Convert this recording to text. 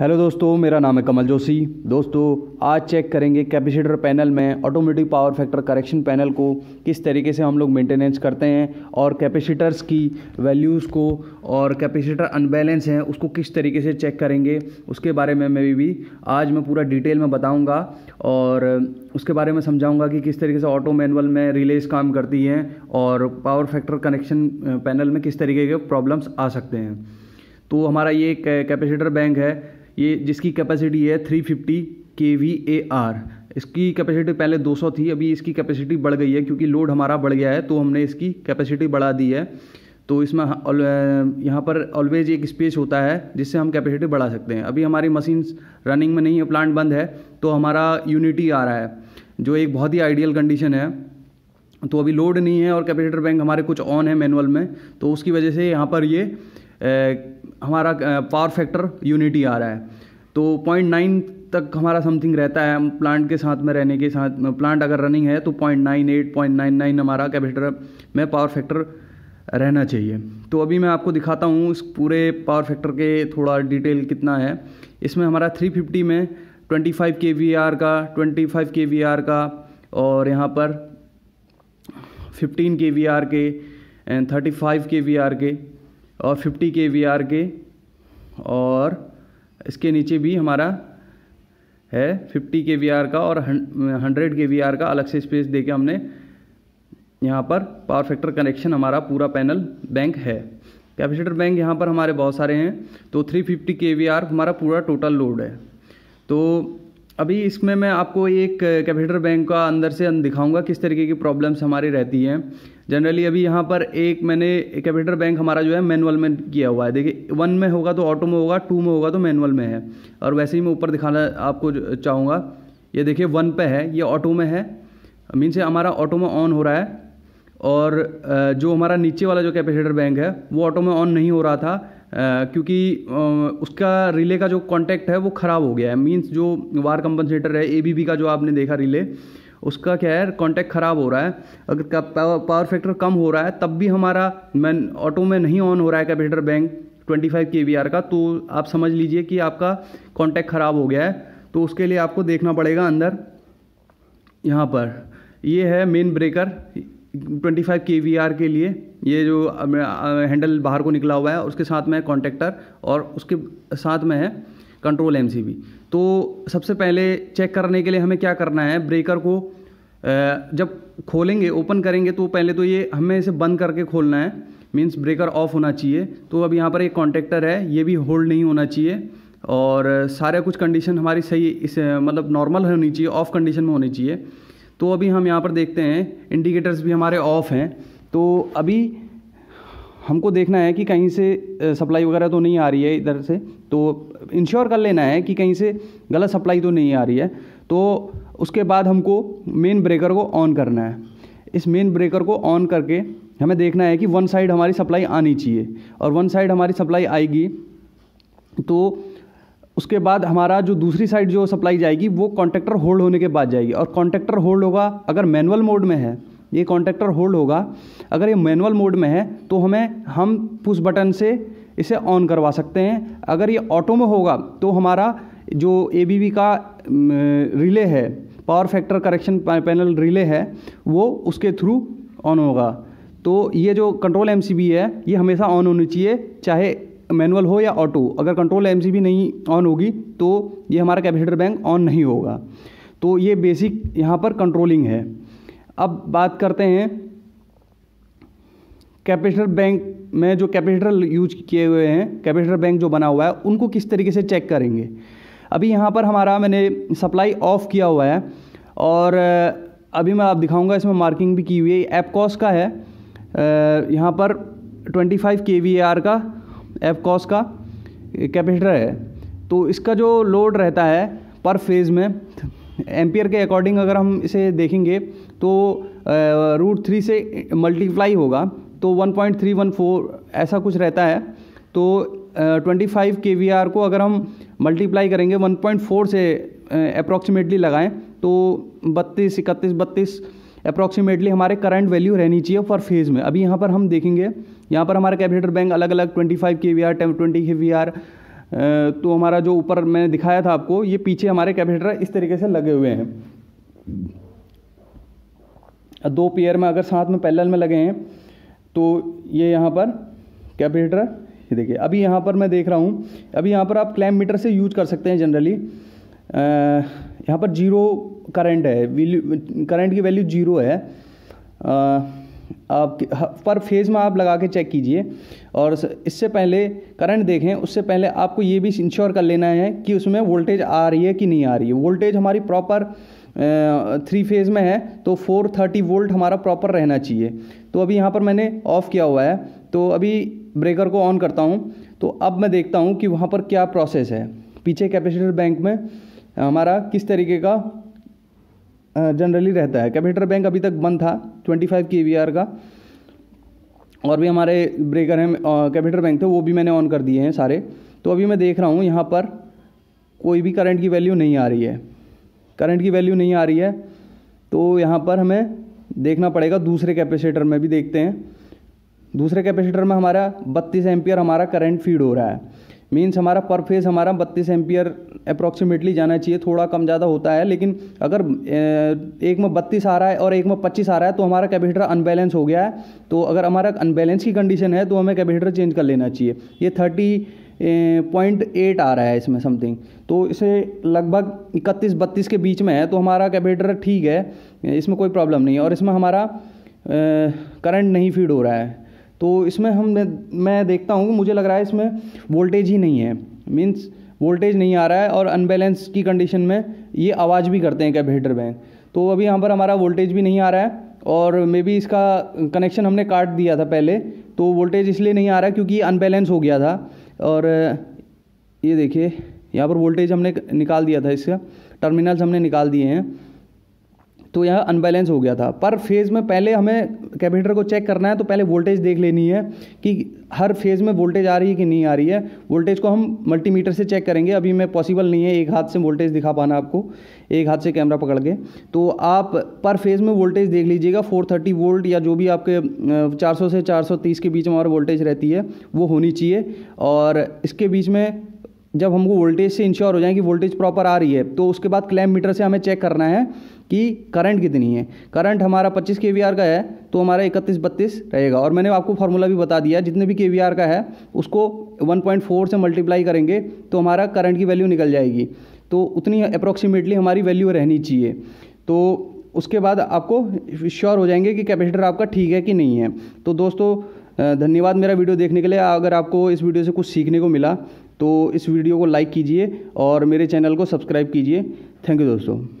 hello दोस्तों मेरा नाम है कमल जोशी दोस्तों आज चेक करेंगे कैपेसिटर पैनल में automatic power factor correction panel को किस तरीके से हम लोग मेंटेनेंस करते हैं और कैपेसिटर्स की वैल्यूज़ को और कैपेसिटर अनबैलेंस हैं उसको किस तरीके से चेक करेंगे उसके बारे में मैं भी आज मैं पूरा डिटेल में बताऊँगा और उसके बारे में समझाऊँगा कि किस तरीके से ऑटो मैनुअल में रिलेज काम करती हैं और पावर फैक्टर कनेक्शन पैनल में किस तरीके के प्रॉब्लम्स आ सकते हैं तो हमारा ये कैपेसिटर बैंक uh, है ये जिसकी कैपेसिटी है 350 fifty K V A R इसकी कैपेसिटी पहले 200 थी अभी इसकी कैपेसिटी बढ़ गई है क्योंकि लोड हमारा बढ़ गया है तो हमने इसकी कैपेसिटी बढ़ा दी है तो इसमें यहाँ पर ऑलवेज एक स्पेस होता है जिससे हम कैपेसिटी बढ़ा सकते हैं अभी हमारी मशीन रनिंग में नहीं है प्लांट बंद है तो हमारा यूनिटी आ रहा है जो एक बहुत ही आइडियल कंडीशन है तो अभी लोड नहीं है और कैपेसिटर बैंक हमारे कुछ ऑन है मैनुअल में तो उसकी वजह से यहाँ पर ये हमारा पावर फैक्टर यूनिटी आ रहा है तो पॉइंट नाइन तक हमारा समथिंग रहता है प्लांट के साथ में रहने के साथ प्लांट अगर रनिंग है तो point nine eight point nine nine हमारा कैपेसिटर में पावर फैक्टर रहना चाहिए तो अभी मैं आपको दिखाता हूँ इस पूरे पावर फैक्टर के थोड़ा डिटेल कितना है इसमें हमारा 350 में 25 के वी आर का 25 के वी आर का और यहाँ पर 15 के वी आर के एंड 35 के वी आर के और 50 के वी आर के और इसके नीचे भी हमारा है 50 के वी आर का और 100 के वी आर का अलग से स्पेस दे के हमने यहाँ पर पावर फैक्टर कनेक्शन हमारा पूरा पैनल बैंक है कैपेसिटर बैंक यहाँ पर हमारे बहुत सारे हैं तो 350 फिफ्टी के वी आर हमारा पूरा टोटल लोड है तो अभी इसमें मैं आपको एक कैपिटल बैंक का अंदर से अंदर दिखाऊंगा किस तरीके की प्रॉब्लम्स हमारी रहती हैं जनरली अभी यहाँ पर एक मैंने कैपिटल बैंक हमारा जो है मैनुअल में किया हुआ है देखिए वन में होगा तो ऑटो में होगा टू में होगा तो मैनुअल में है और वैसे ही मैं ऊपर दिखाना आपको चाहूँगा ये देखिए वन पे है ये ऑटो में है मीन से हमारा ऑटो में ऑन हो रहा है और जो हमारा नीचे वाला जो कैपेसिटर बैंक है वो ऑटो में ऑन नहीं हो रहा था क्योंकि उसका रिले का जो कॉन्टैक्ट है वो ख़राब हो गया है मीन्स जो वार कंपनसेटर है ए का जो आपने देखा रिले उसका क्या है कॉन्टैक्ट ख़राब हो रहा है अगर पावर फैक्टर कम हो रहा है तब भी हमारा मैन ऑटो में नहीं ऑन हो रहा है कैपेसिटर बैंक 25 के का तो आप समझ लीजिए कि आपका कॉन्टैक्ट ख़राब हो गया है तो उसके लिए आपको देखना पड़ेगा अंदर यहाँ पर ये है main breaker twenty five K V R के लिए ये जो हैंडल बाहर को निकला हुआ है उसके साथ में कॉन्टेक्टर और उसके साथ में है कंट्रोल एम सी बी तो सबसे पहले चेक करने के लिए हमें क्या करना है ब्रेकर को जब खोलेंगे ओपन करेंगे तो पहले तो ये हमें इसे बंद करके खोलना है मीन्स ब्रेकर ऑफ होना चाहिए तो अब यहाँ पर एक कॉन्टेक्टर है ये भी होल्ड नहीं होना चाहिए और सारा कुछ कंडीशन हमारी सही इस मतलब नॉर्मल होनी चाहिए ऑफ कंडीशन में होनी चाहिए तो अभी हम यहाँ पर देखते हैं इंडिकेटर्स भी हमारे ऑफ़ हैं तो अभी हमको देखना है कि कहीं से सप्लाई वगैरह तो नहीं आ रही है इधर से तो इंश्योर कर लेना है कि कहीं से गलत सप्लाई तो नहीं आ रही है तो उसके बाद हमको मेन ब्रेकर को ऑन करना है इस मेन ब्रेकर को ऑन करके हमें देखना है कि वन साइड हमारी सप्लाई आनी चाहिए और वन साइड हमारी सप्लाई आएगी तो उसके बाद हमारा जो दूसरी साइड जो सप्लाई जाएगी वो कॉन्ट्रैक्टर होल्ड होने के बाद जाएगी और कॉन्ट्रैक्टर होल्ड होगा अगर मैनुअल मोड में है ये कॉन्ट्रैक्टर होल्ड होगा अगर ये मैनुअल मोड में है तो हमें हम पुश बटन से इसे ऑन करवा सकते हैं अगर ये ऑटो में होगा तो हमारा जो ए का रिले है power factor correction panel relay है वो उसके थ्रू ऑन होगा तो ये जो कंट्रोल एम है ये हमेशा ऑन होनी चाहिए चाहे मैनुअल हो या ऑटो अगर कंट्रोल एम भी नहीं ऑन होगी तो ये हमारा कैपेसिटर बैंक ऑन नहीं होगा तो ये बेसिक यहाँ पर कंट्रोलिंग है अब बात करते हैं कैपेसिटर बैंक में जो कैपेसिटर यूज किए हुए हैं कैपेसिटर बैंक जो बना हुआ है उनको किस तरीके से चेक करेंगे अभी यहाँ पर हमारा मैंने सप्लाई ऑफ किया हुआ है और अभी मैं आप दिखाऊंगा इसमें मार्किंग भी की हुई है एपकॉस का है यहाँ पर 25 के का एफ कॉस का कैपेसिटर है तो इसका जो लोड रहता है पर फेज़ में एम्पियर के अकॉर्डिंग अगर हम इसे देखेंगे तो रूट थ्री से मल्टीप्लाई होगा तो 1.314 ऐसा कुछ रहता है तो twenty five K V R को अगर हम मल्टीप्लाई करेंगे 1.4 से अप्रॉक्सीमेटली लगाएं तो बत्तीस इकतीस बत्तीस अप्रॉक्सीमेटली हमारे करंट वैल्यू रहनी चाहिए पर फेज़ में अभी यहाँ पर हम देखेंगे यहाँ पर हमारा कैपिटल बैंक अलग अलग twenty five K V R ten twenty K V R तो हमारा जो ऊपर मैंने दिखाया था आपको ये पीछे हमारे कैपिटल इस तरीके से लगे हुए हैं दो पेयर में अगर साथ में पैरेलल में लगे हैं तो ये यहाँ पर कैपिटल ये देखिए अभी यहाँ पर मैं देख रहा हूँ अभी यहाँ पर आप क्लैम मीटर से यूज कर सकते हैं जनरली यहाँ पर जीरो करंट है करंट की वैल्यू जीरो है आप पर फेज़ में आप लगा के चेक कीजिए और इससे पहले करंट देखें उससे पहले आपको ये भी इंश्योर कर लेना है कि उसमें वोल्टेज आ रही है कि नहीं आ रही है वोल्टेज हमारी प्रॉपर थ्री फेज़ में है तो फोर थर्टी वोल्ट हमारा प्रॉपर रहना चाहिए तो अभी यहाँ पर मैंने ऑफ़ किया हुआ है तो अभी ब्रेकर को ऑन करता हूँ तो अब मैं देखता हूँ कि वहाँ पर क्या प्रोसेस है पीछे कैपेसिटर बैंक में हमारा किस तरीके का जनरली रहता है कैपिटल बैंक अभी तक बंद था 25 के वी का और भी हमारे ब्रेकर हैं कैपिटल बैंक थे वो भी मैंने ऑन कर दिए हैं सारे तो अभी मैं देख रहा हूँ यहाँ पर कोई भी करंट की वैल्यू नहीं आ रही है करंट की वैल्यू नहीं आ रही है तो यहाँ पर हमें देखना पड़ेगा दूसरे कैपेसिटर में भी देखते हैं दूसरे कैपेसिटर में हमारा बत्तीस एम्पियर हमारा करंट फीड हो रहा है मीन्स हमारा पर फेस हमारा बत्तीस एम्पियर अप्रॉक्सीमेटली जाना चाहिए थोड़ा कम ज़्यादा होता है लेकिन अगर एक में बत्तीस आ रहा है और एक में पच्चीस आ रहा है तो हमारा कैपेसिटर अनबैलेंस हो गया है तो अगर हमारा अनबैलेंस की कंडीशन है तो हमें कैपेसिटर चेंज कर लेना चाहिए ये थर्टी पॉइंट एट आ रहा है इसमें समथिंग तो इसे लगभग इकतीस बत्तीस के बीच में है तो हमारा कैपेसिटर ठीक है इसमें कोई प्रॉब्लम नहीं है और इसमें हमारा करंट नहीं फीड हो रहा है तो इसमें हम मैं देखता हूँ मुझे लग रहा है इसमें वोल्टेज ही नहीं है मीन्स वोल्टेज नहीं आ रहा है और अनबैलेंस की कंडीशन में ये आवाज़ भी करते हैं कैपेसिटर बैंक तो अभी यहाँ पर हमारा वोल्टेज भी नहीं आ रहा है और मे बी इसका कनेक्शन हमने काट दिया था पहले तो वोल्टेज इसलिए नहीं आ रहा क्योंकि अनबैलेंस हो गया था और ये देखिए यहाँ पर वोल्टेज हमने निकाल दिया था इसका टर्मिनल्स हमने निकाल दिए हैं तो यह अनबैलेंस हो गया था पर फेज़ में पहले हमें कैपेसिटर को चेक करना है तो पहले वोल्टेज देख लेनी है कि हर फेज़ में वोल्टेज आ रही है कि नहीं आ रही है वोल्टेज को हम मल्टीमीटर से चेक करेंगे अभी मैं पॉसिबल नहीं है एक हाथ से वोल्टेज दिखा पाना आपको एक हाथ से कैमरा पकड़ के तो आप पर फेज़ में वोल्टेज देख लीजिएगा फोर थर्टी वोल्ट या जो भी आपके चार सौ से चार सौ तीस के बीच में और वोल्टेज रहती है वो होनी चाहिए और इसके बीच में जब हमको वोल्टेज से इंश्योर हो जाए कि वोल्टेज प्रॉपर आ रही है तो उसके बाद क्लैम मीटर से हमें चेक करना है कि करंट कितनी है करंट हमारा 25 के का है तो हमारा इकतीस बत्तीस रहेगा और मैंने आपको फार्मूला भी बता दिया जितने भी के का है उसको 1.4 से मल्टीप्लाई करेंगे तो हमारा करंट की वैल्यू निकल जाएगी तो उतनी अप्रोक्सीमेटली हमारी वैल्यू रहनी चाहिए तो उसके बाद आपको श्योर हो जाएंगे कि कैपेसिटर आपका ठीक है कि नहीं है तो दोस्तों धन्यवाद मेरा वीडियो देखने के लिए अगर आपको इस वीडियो से कुछ सीखने को मिला तो इस वीडियो को लाइक कीजिए और मेरे चैनल को सब्सक्राइब कीजिए थैंक यू दोस्तों